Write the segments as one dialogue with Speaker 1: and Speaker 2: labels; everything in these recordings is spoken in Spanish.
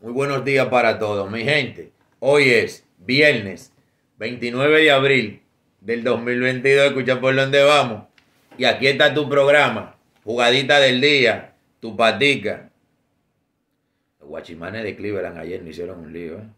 Speaker 1: muy buenos días para todos, mi gente. Hoy es viernes 29 de abril del 2022. Escucha por dónde vamos. Y aquí está tu programa, jugadita del día, tu patica. Los guachimanes de Cleveland ayer no hicieron un lío. ¿eh?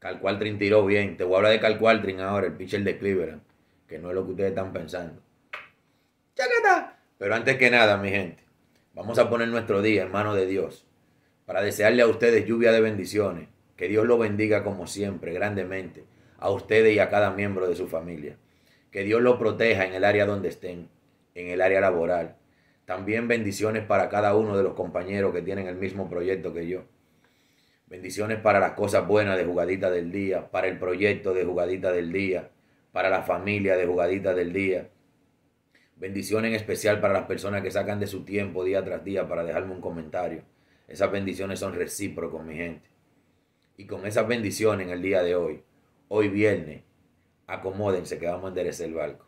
Speaker 1: Calcualtrin tiró bien. Te voy a hablar de Calcualtrin ahora, el pitcher de Cleveland, que no es lo que ustedes están pensando. ¿Ya está? Pero antes que nada, mi gente, vamos a poner nuestro día en manos de Dios para desearle a ustedes lluvia de bendiciones. Que Dios lo bendiga como siempre, grandemente, a ustedes y a cada miembro de su familia. Que Dios lo proteja en el área donde estén, en el área laboral. También bendiciones para cada uno de los compañeros que tienen el mismo proyecto que yo. Bendiciones para las cosas buenas de jugadita del día, para el proyecto de jugadita del día, para la familia de jugadita del día. Bendiciones en especial para las personas que sacan de su tiempo día tras día para dejarme un comentario. Esas bendiciones son recíprocas, mi gente. Y con esas bendiciones en el día de hoy, hoy viernes, acomódense que vamos a enderezar el barco.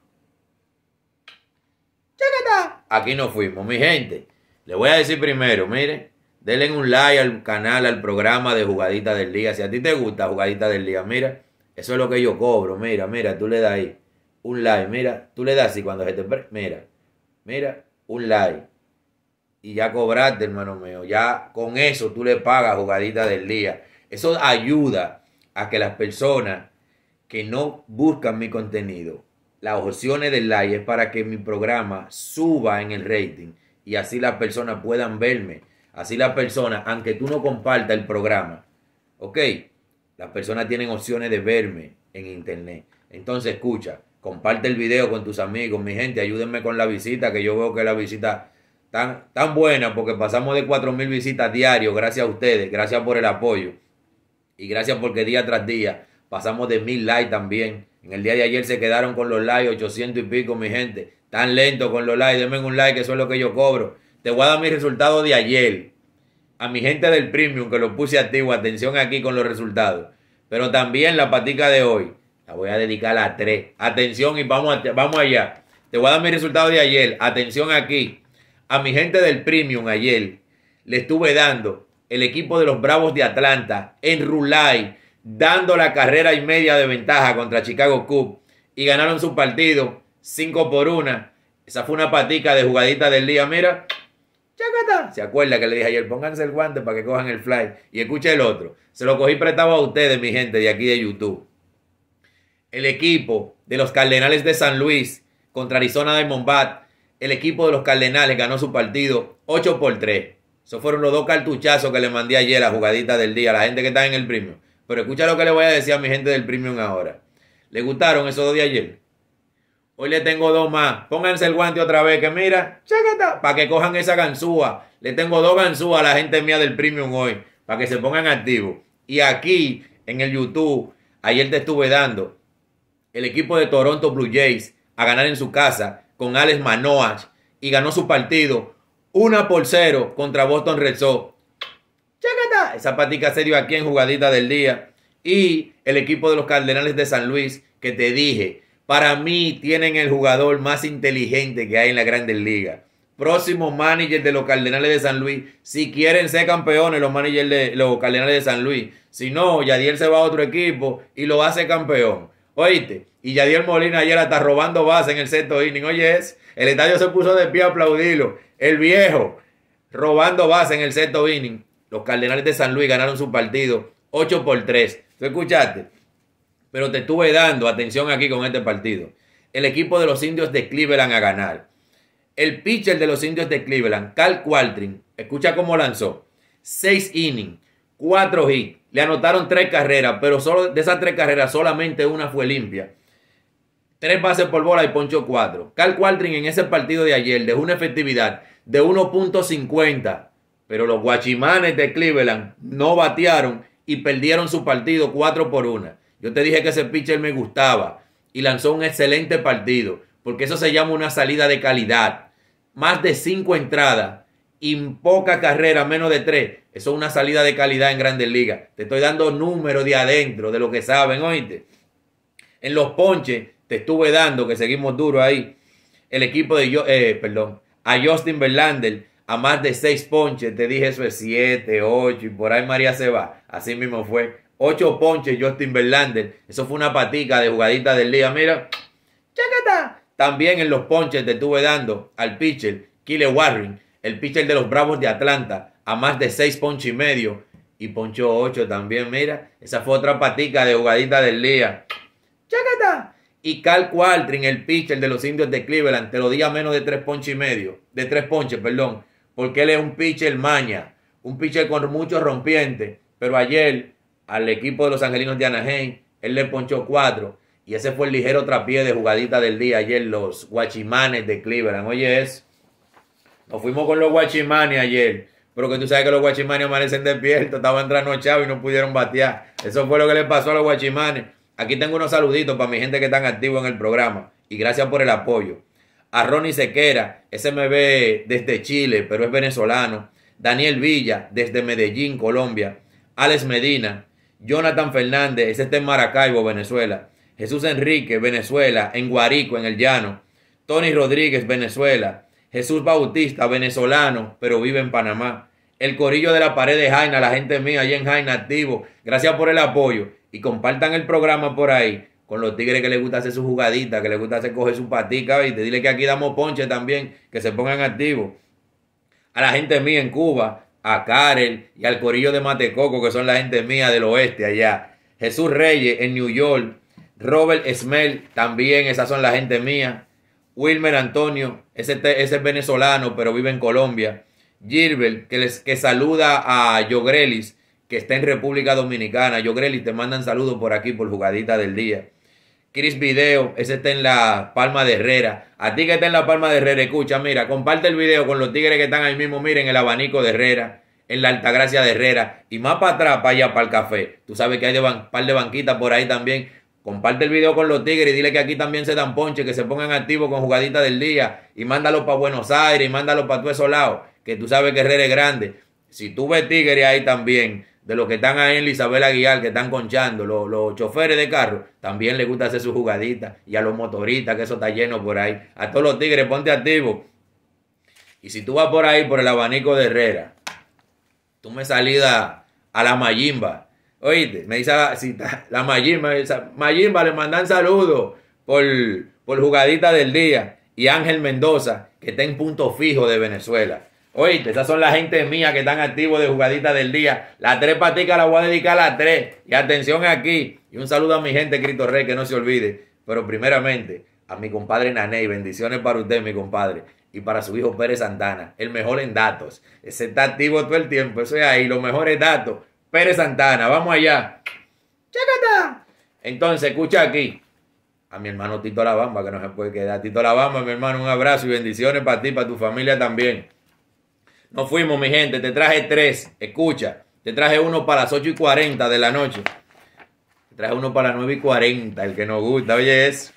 Speaker 1: Aquí nos fuimos, mi gente. Le voy a decir primero, miren, denle un like al canal, al programa de Jugadita del Día. Si a ti te gusta Jugadita del Día, mira, eso es lo que yo cobro. Mira, mira, tú le das ahí un like. Mira, tú le das así cuando se te... Mira, mira, un like y ya cobraste, hermano mío. Ya con eso tú le pagas jugadita del día. Eso ayuda a que las personas que no buscan mi contenido, las opciones del like es para que mi programa suba en el rating y así las personas puedan verme. Así las personas, aunque tú no compartas el programa, ok, las personas tienen opciones de verme en internet. Entonces, escucha, comparte el video con tus amigos, mi gente, ayúdenme con la visita, que yo veo que la visita tan, tan buena porque pasamos de 4.000 visitas diarios, gracias a ustedes, gracias por el apoyo y gracias porque día tras día pasamos de 1.000 likes también. En el día de ayer se quedaron con los likes, 800 y pico, mi gente. Tan lento con los likes, denme un like, que eso es lo que yo cobro. Te voy a dar mi resultado de ayer. A mi gente del premium que lo puse activo, atención aquí con los resultados. Pero también la patica de hoy, la voy a dedicar a tres. Atención y vamos, vamos allá. Te voy a dar mi resultado de ayer. Atención aquí a mi gente del Premium ayer. Le estuve dando el equipo de los Bravos de Atlanta en Rulay, dando la carrera y media de ventaja contra Chicago Cup y ganaron su partido 5 por 1. Esa fue una patica de jugadita del día. Mira, Chacata. ¿Se acuerda que le dije ayer? Pónganse el guante para que cojan el fly. Y escuche el otro. Se lo cogí prestado a ustedes, mi gente, de aquí de YouTube. El equipo de los Cardenales de San Luis contra Arizona de Mombat el equipo de los Cardenales ganó su partido 8 por 3. Esos fueron los dos cartuchazos que le mandé ayer, la jugadita del día, A la gente que está en el premium. Pero escucha lo que le voy a decir a mi gente del premium ahora. ¿Le gustaron esos dos de ayer? Hoy le tengo dos más. Pónganse el guante otra vez, que mira, para que cojan esa ganzúa. Le tengo dos ganzúas a la gente mía del premium hoy, para que se pongan activos. Y aquí, en el YouTube, ayer te estuve dando el equipo de Toronto Blue Jays a ganar en su casa con Alex Manoas y ganó su partido 1 por 0 contra Boston Red Sox. ¡Chacata! Esa patica aquí en jugadita del día. Y el equipo de los Cardenales de San Luis, que te dije, para mí tienen el jugador más inteligente que hay en la Grandes Liga, Próximo manager de los Cardenales de San Luis. Si quieren ser campeones los managers de los Cardenales de San Luis. Si no, Yadier se va a otro equipo y lo hace campeón. Oíste, y Yadiel Molina ayer está robando base en el sexto inning. Oye, es, el estadio se puso de pie a aplaudirlo. El viejo robando base en el sexto inning. Los Cardenales de San Luis ganaron su partido 8 por 3. ¿Tú escuchaste? Pero te estuve dando atención aquí con este partido. El equipo de los indios de Cleveland a ganar. El pitcher de los indios de Cleveland, Cal Qualtrin, escucha cómo lanzó. Seis innings, cuatro hits. Le anotaron tres carreras, pero solo de esas tres carreras solamente una fue limpia. Tres bases por bola y poncho cuatro. Carl Qualtrin en ese partido de ayer dejó una efectividad de 1.50, pero los guachimanes de Cleveland no batearon y perdieron su partido 4 por 1. Yo te dije que ese pitcher me gustaba y lanzó un excelente partido, porque eso se llama una salida de calidad. Más de cinco entradas poca carrera, menos de tres. Eso es una salida de calidad en Grandes Ligas. Te estoy dando números de adentro, de lo que saben, oíste. En los ponches te estuve dando, que seguimos duro ahí, el equipo de, eh, perdón, a Justin Verlander a más de seis ponches. Te dije eso es siete, ocho, y por ahí María se va. Así mismo fue. Ocho ponches Justin Verlander. Eso fue una patica de jugadita del día. Mira, chacata. También en los ponches te estuve dando al pitcher, Kyle Warren el pitcher de los Bravos de Atlanta, a más de 6 ponches y medio. Y ponchó 8 también, mira. Esa fue otra patica de jugadita del día. ¡Chacata! Y Cal Qualtrin, el pitcher de los indios de Cleveland, te lo di a menos de 3 ponches y medio. De 3 ponches, perdón. Porque él es un pitcher maña. Un pitcher con mucho rompiente. Pero ayer, al equipo de los angelinos de Anaheim, él le ponchó 4. Y ese fue el ligero trapié de jugadita del día ayer, los guachimanes de Cleveland. Oye, eso. Nos fuimos con los guachimanes ayer. Pero que tú sabes que los guachimanes amanecen despiertos, estaban chavo y no pudieron batear. Eso fue lo que le pasó a los guachimanes. Aquí tengo unos saluditos para mi gente que están activo en el programa. Y gracias por el apoyo. A Ronnie Sequera, ese me ve desde Chile, pero es venezolano. Daniel Villa, desde Medellín, Colombia. Alex Medina, Jonathan Fernández, ese está en Maracaibo, Venezuela. Jesús Enrique, Venezuela, en Guarico, en el Llano. Tony Rodríguez, Venezuela. Jesús Bautista, venezolano, pero vive en Panamá. El Corillo de la Pared de Jaina, la gente mía allá en Jaina activo. Gracias por el apoyo. Y compartan el programa por ahí con los tigres que les gusta hacer su jugadita, que les gusta hacer coger su patica. Y te dile que aquí damos ponche también, que se pongan activos. A la gente mía en Cuba, a Karel y al Corillo de Matecoco, que son la gente mía del oeste allá. Jesús Reyes en New York. Robert Smell, también esas son la gente mía. Wilmer Antonio, ese, ese, venezolano, pero vive en Colombia. Gilbert, que, les, que saluda a Yogrelis, que está en República Dominicana. Yogrelis, te mandan saludos por aquí, por jugadita del día. Chris Video, ese está en la Palma de Herrera. A ti que está en la Palma de Herrera, escucha, mira, comparte el video con los tigres que están ahí mismo, miren el abanico de Herrera, en la Altagracia de Herrera, y más para atrás, para allá, para el café. Tú sabes que hay un par de banquitas por ahí también. Comparte el video con los tigres y dile que aquí también se dan ponche, que se pongan activos con jugaditas del día y mándalo para Buenos Aires y mándalo para tu esos lados, que tú sabes que Herrera es grande. Si tú ves tigres ahí también, de los que están ahí en Isabel Aguilar, que están conchando, los, choferes de carro, también les gusta hacer su jugadita. y a los motoristas, que eso está lleno por ahí. A todos los tigres, ponte activo. Y si tú vas por ahí, por el abanico de Herrera, tú me salida a la Mayimba Oíste, me dice la, la Mayimba, le mandan saludos por, jugadita del día. Y Ángel Mendoza, que está en punto fijo de Venezuela. Oíste, esas son la gente mía que están activos de jugadita del día. Las tres paticas la voy a dedicar a las tres. Y atención aquí. Y un saludo a mi gente, Cristo Rey, que no se olvide. Pero primeramente, a mi compadre Naney. Bendiciones para usted, mi compadre. Y para su hijo Pérez Santana, el mejor en datos. Ese está activo todo el tiempo. Eso es ahí, los mejores datos Pérez Santana, vamos allá. ¡Chacata! Entonces, escucha aquí. A mi hermano Tito Bamba, que no se puede quedar. Tito Bamba, mi hermano, un abrazo y bendiciones para ti, para tu familia también. Nos fuimos, mi gente. Te traje tres. Escucha. Te traje uno para las 8 y 40 de la noche. Te traje uno para las 9 y 40, el que nos gusta. Oye, es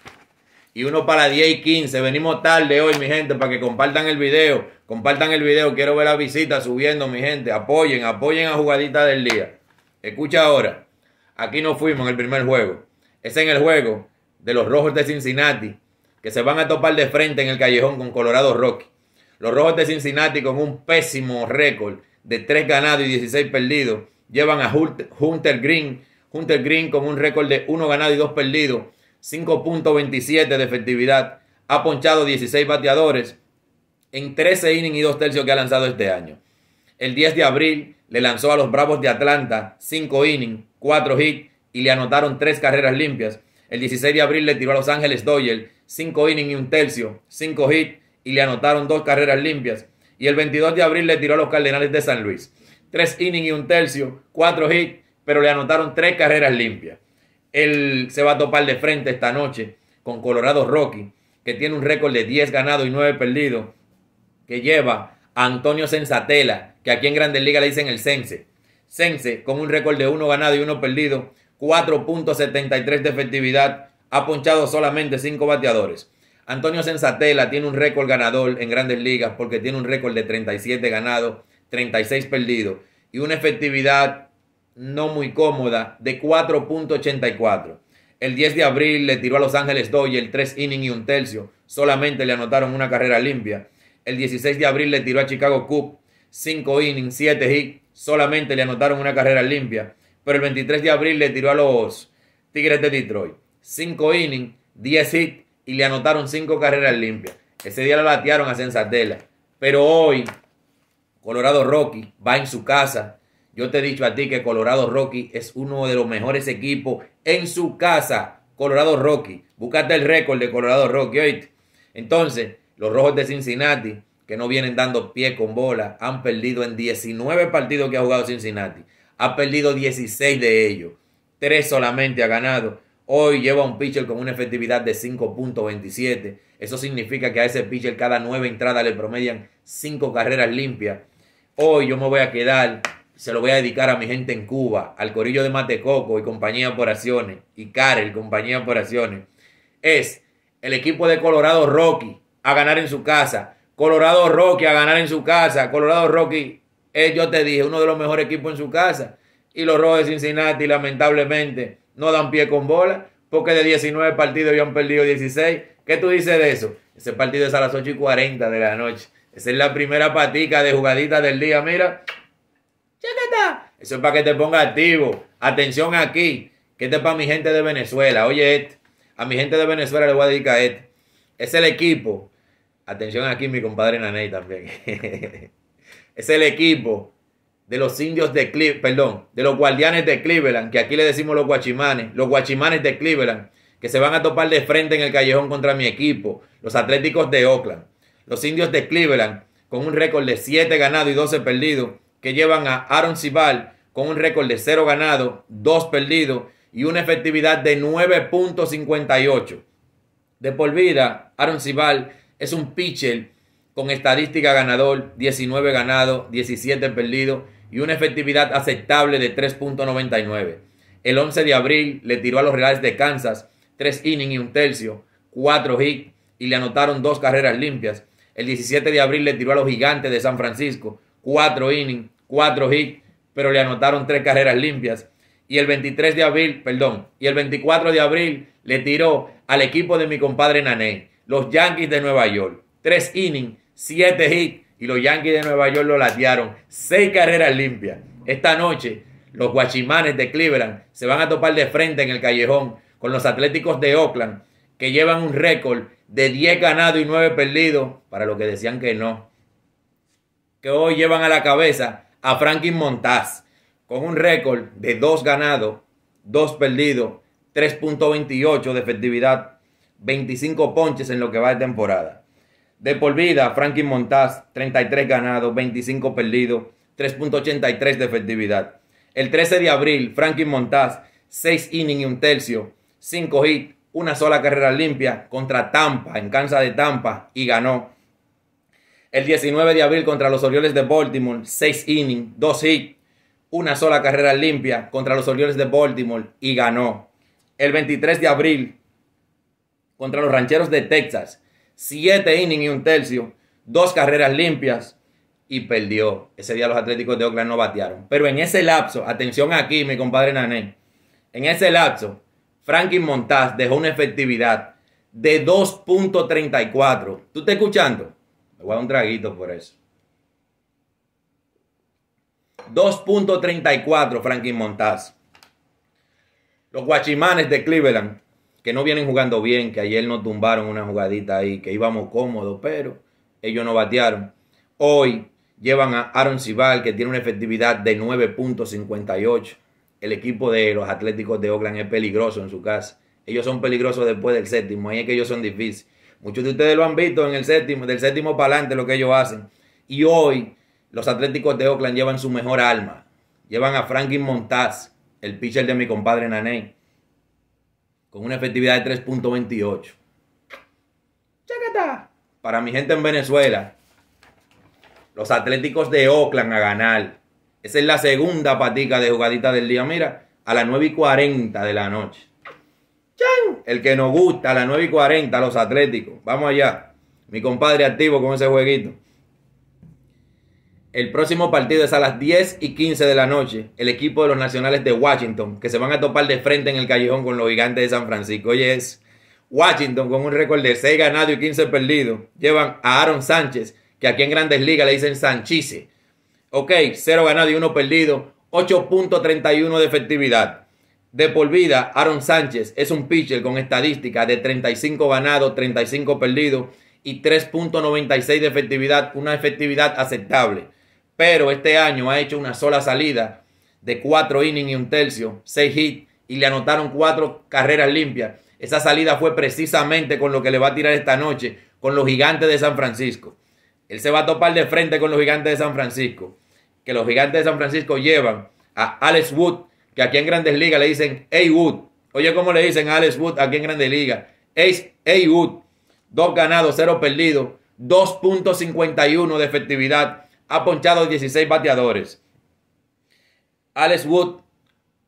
Speaker 1: y uno para 10 y 15. Venimos tarde hoy, mi gente, para que compartan el video. Compartan el video, quiero ver la visita subiendo, mi gente. Apoyen, apoyen a jugadita del día. Escucha ahora. Aquí nos fuimos en el primer juego. Es en el juego de los Rojos de Cincinnati, que se van a topar de frente en el callejón con Colorado Rocky. Los Rojos de Cincinnati con un pésimo récord de 3 ganados y 16 perdidos. Llevan a Hunter Green. Hunter Green con un récord de 1 ganado y 2 perdidos 5.27 de efectividad. Ha ponchado 16 bateadores en 13 innings y 2 tercios que ha lanzado este año. El 10 de abril le lanzó a los Bravos de Atlanta 5 innings, 4 hits y le anotaron 3 carreras limpias. El 16 de abril le tiró a Los Ángeles Doyle 5 innings y 1 tercio, 5 hits y le anotaron 2 carreras limpias. Y el 22 de abril le tiró a los Cardenales de San Luis 3 innings y 1 tercio, 4 hits, pero le anotaron 3 carreras limpias. Él se va a topar de frente esta noche con Colorado Rocky, que tiene un récord de 10 ganados y 9 perdidos, que lleva a Antonio Sensatela, que aquí en Grandes Ligas le dicen el Sense. Sense, con un récord de 1 ganado y 1 perdido, 4.73 de efectividad, ha ponchado solamente 5 bateadores. Antonio Sensatela tiene un récord ganador en grandes ligas porque tiene un récord de 37 ganados, 36 perdidos y una efectividad no muy cómoda de 4.84. El 10 de abril le tiró a Los Ángeles el 3 inning y un tercio. Solamente le anotaron una carrera limpia. El 16 de abril le tiró a Chicago Cup 5 inning, 7 hits. Solamente le anotaron una carrera limpia. Pero el 23 de abril le tiró a los Tigres de Detroit 5 innings, 10 hits y le anotaron 5 carreras limpias. Ese día la latearon a Sensatela. Pero hoy, Colorado Rocky va en su casa yo te he dicho a ti que Colorado Rocky es uno de los mejores equipos en su casa. Colorado Rocky. Búscate el récord de Colorado Rocky, hoy Entonces, los rojos de Cincinnati, que no vienen dando pie con bola, han perdido en 19 partidos que ha jugado Cincinnati. Ha perdido 16 de ellos. Tres solamente ha ganado. Hoy lleva un pitcher con una efectividad de 5.27. Eso significa que a ese pitcher cada nueve entradas le promedian cinco carreras limpias. Hoy yo me voy a quedar se lo voy a dedicar a mi gente en Cuba, al Corillo de Matecoco y compañía Operaciones. y Karel, compañía Operaciones. es el equipo de Colorado Rocky a ganar en su casa. Colorado Rocky a ganar en su casa. Colorado Rocky es, yo te dije, uno de los mejores equipos en su casa. Y los Rojos de Cincinnati, lamentablemente, no dan pie con bola, porque de 19 partidos ya han perdido 16. ¿Qué tú dices de eso? Ese partido es a las 8 y 40 de la noche. Esa es la primera patica de jugadita del día. Mira, eso es para que te ponga activo. Atención aquí, que este es para mi gente de Venezuela. Oye, a mi gente de Venezuela le voy a dedicar este. Es el equipo. Atención aquí, mi compadre Naney también. es el equipo de los indios de Cleveland, perdón, de los guardianes de Cleveland, que aquí le decimos los guachimanes, los guachimanes de Cleveland, que se van a topar de frente en el callejón contra mi equipo, los Atléticos de Oakland, los indios de Cleveland, con un récord de 7 ganados y 12 perdidos, que llevan a Aaron Cibal con un récord de 0 ganado, 2 perdido y una efectividad de 9.58. De por vida, Aaron Cibal es un pitcher con estadística ganador, 19 ganado, 17 perdido y una efectividad aceptable de 3.99. El 11 de abril le tiró a los Reales de Kansas 3 innings y un tercio, 4 hits y le anotaron dos carreras limpias. El 17 de abril le tiró a los Gigantes de San Francisco cuatro innings, cuatro hits, pero le anotaron tres carreras limpias. Y el 23 de abril, perdón, y el 24 de abril le tiró al equipo de mi compadre Nané, los Yankees de Nueva York. Tres innings, siete hits, y los Yankees de Nueva York lo latearon. Seis carreras limpias. Esta noche, los Guachimanes de Cleveland se van a topar de frente en el callejón con los Atléticos de Oakland, que llevan un récord de 10 ganados y 9 perdidos, para los que decían que no que hoy llevan a la cabeza a Franklin Montaz, con un récord de 2 ganados, 2 perdidos, 3.28 de efectividad, 25 ponches en lo que va de temporada. De por vida, Franklin Montaz, 33 ganados, 25 perdidos, 3.83 de efectividad. El 13 de abril, Franklin Montaz, 6 innings y un tercio, 5 hits, una sola carrera limpia contra Tampa, en Kansas de Tampa, y ganó el 19 de abril contra los Orioles de Baltimore, 6 innings, 2 hits, una sola carrera limpia contra los Orioles de Baltimore y ganó. El 23 de abril contra los Rancheros de Texas, 7 innings y un tercio, dos carreras limpias y perdió. Ese día los Atléticos de Oakland no batearon. Pero en ese lapso, atención aquí, mi compadre Nané, en ese lapso, Frankie Montaz dejó una efectividad de 2.34. ¿Tú estás escuchando? Me voy a dar un traguito por eso. 2.34 Franklin Montaz. Los guachimanes de Cleveland, que no vienen jugando bien, que ayer nos tumbaron una jugadita ahí, que íbamos cómodos, pero ellos no batearon. Hoy llevan a Aaron Cibal, que tiene una efectividad de 9.58. El equipo de los Atléticos de Oakland es peligroso en su casa. Ellos son peligrosos después del séptimo, ahí es que ellos son difíciles. Muchos de ustedes lo han visto en el séptimo, del séptimo para adelante lo que ellos hacen. Y hoy los Atléticos de Oakland llevan su mejor alma. Llevan a Franklin Montaz, el pitcher de mi compadre Nané, con una efectividad de 3.28. Para mi gente en Venezuela, los Atléticos de Oakland a ganar. Esa es la segunda patica de jugadita del día. Mira, a las 9 y 40 de la noche. El que nos gusta, a las 9 y 40, los Atléticos. Vamos allá. Mi compadre activo con ese jueguito. El próximo partido es a las 10 y 15 de la noche. El equipo de los Nacionales de Washington, que se van a topar de frente en el callejón con los gigantes de San Francisco. Oye, es Washington con un récord de 6 ganados y 15 perdidos. Llevan a Aaron Sánchez, que aquí en Grandes Ligas le dicen Sanchise. Ok, 0 ganado y 1 perdido. 8.31 de efectividad de por vida, Aaron Sánchez es un pitcher con estadística de 35 ganados, 35 perdidos y 3.96 de efectividad, una efectividad aceptable. Pero este año ha hecho una sola salida de 4 innings y un tercio, 6 hits y le anotaron 4 carreras limpias. Esa salida fue precisamente con lo que le va a tirar esta noche con los gigantes de San Francisco. Él se va a topar de frente con los gigantes de San Francisco. Que los gigantes de San Francisco llevan a Alex Wood, que aquí en Grandes Ligas le dicen Hey Wood. Oye, ¿cómo le dicen a Alex Wood aquí en Grandes Ligas? Hey Wood. Dos ganados, cero perdidos. 2.51 de efectividad. Ha ponchado 16 bateadores. Alex Wood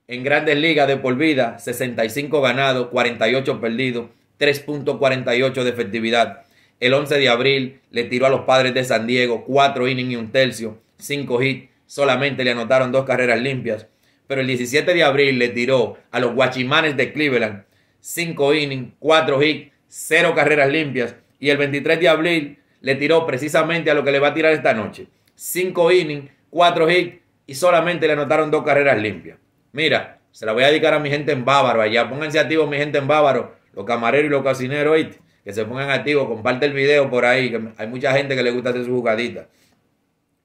Speaker 1: en grandes ligas de por vida, 65 ganados, 48 perdidos, 3.48 de efectividad. El 11 de abril le tiró a los padres de San Diego cuatro innings y un tercio, cinco hits. Solamente le anotaron dos carreras limpias pero el 17 de abril le tiró a los Guachimanes de Cleveland 5 innings, 4 hits, 0 carreras limpias. Y el 23 de abril le tiró precisamente a lo que le va a tirar esta noche. 5 innings, 4 hits y solamente le anotaron 2 carreras limpias. Mira, se la voy a dedicar a mi gente en Bávaro allá. Pónganse activos mi gente en Bávaro, los camareros y los casineros, Que se pongan activos, comparte el video por ahí, que hay mucha gente que le gusta hacer su jugadita.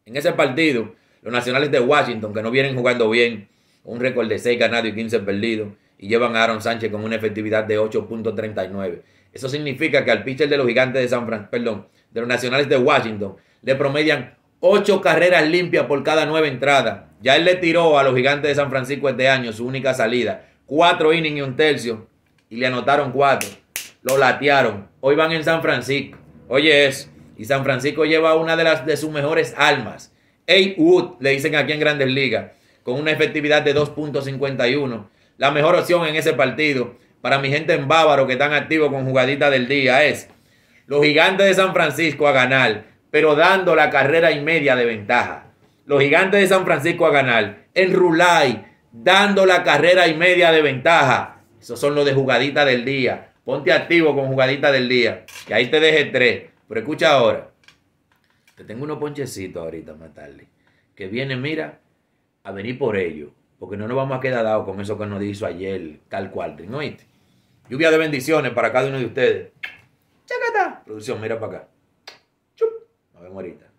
Speaker 1: En ese partido, los nacionales de Washington, que no vienen jugando bien, un récord de 6 ganados y 15 perdidos, y llevan a Aaron Sánchez con una efectividad de 8.39. Eso significa que al pitcher de los gigantes de San Francisco, perdón, de los nacionales de Washington, le promedian 8 carreras limpias por cada 9 entradas. Ya él le tiró a los gigantes de San Francisco este año su única salida. 4 innings y un tercio, y le anotaron 4. Lo latearon. Hoy van en San Francisco. Oye es Y San Francisco lleva una de, las, de sus mejores almas. A. Wood, le dicen aquí en Grandes Ligas con una efectividad de 2.51. La mejor opción en ese partido para mi gente en Bávaro que están activos con Jugadita del día es los gigantes de San Francisco a ganar, pero dando la carrera y media de ventaja. Los gigantes de San Francisco a ganar en Rulay, dando la carrera y media de ventaja. Esos son los de jugadita del día. Ponte activo con jugadita del día. Que ahí te deje tres. Pero escucha ahora. Te tengo unos ponchecitos ahorita matarle Que viene, mira, a venir por ello, porque no nos vamos a quedar dados con eso que nos hizo ayer tal cual, ¿no Lluvia de bendiciones para cada uno de ustedes. Chacata. Producción, mira para acá. Chup. Nos vemos ahorita.